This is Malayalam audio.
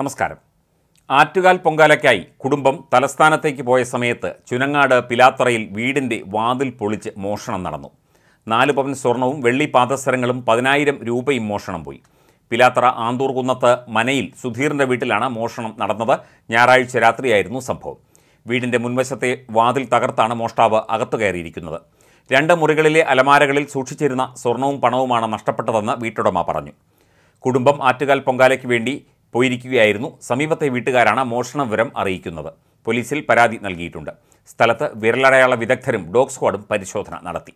നമസ്കാരം ആറ്റുകാൽ പൊങ്കാലയ്ക്കായി കുടുംബം തലസ്ഥാനത്തേക്ക് പോയ സമയത്ത് ചുനങ്ങാട് പിലാത്തറയിൽ വീടിൻ്റെ വാതിൽ പൊളിച്ച് മോഷണം നടന്നു നാല് പവൻ സ്വർണവും വെള്ളി പാദസരങ്ങളും പതിനായിരം രൂപയും മോഷണം പോയി പിലാത്തറ ആന്തൂർ കുന്നത്ത് മനയിൽ സുധീറിൻ്റെ വീട്ടിലാണ് മോഷണം നടന്നത് ഞായറാഴ്ച രാത്രിയായിരുന്നു സംഭവം വീടിൻ്റെ മുൻവശത്തെ വാതിൽ തകർത്താണ് മോഷ്ടാവ് അകത്തു കയറിയിരിക്കുന്നത് രണ്ട് മുറികളിലെ അലമാരകളിൽ സൂക്ഷിച്ചിരുന്ന സ്വർണവും പണവുമാണ് നഷ്ടപ്പെട്ടതെന്ന് വീട്ടുടമ പറഞ്ഞു കുടുംബം ആറ്റുകാൽ പൊങ്കാലയ്ക്ക് വേണ്ടി പോയിരിക്കുകയായിരുന്നു സമീപത്തെ വീട്ടുകാരാണ് മോഷണ വിവരം അറിയിക്കുന്നത് പോലീസിൽ പരാതി നൽകിയിട്ടുണ്ട് സ്ഥലത്ത് വിരലടയാള വിദഗ്ധരും ഡോഗ് സ്ക്വാഡും പരിശോധന നടത്തി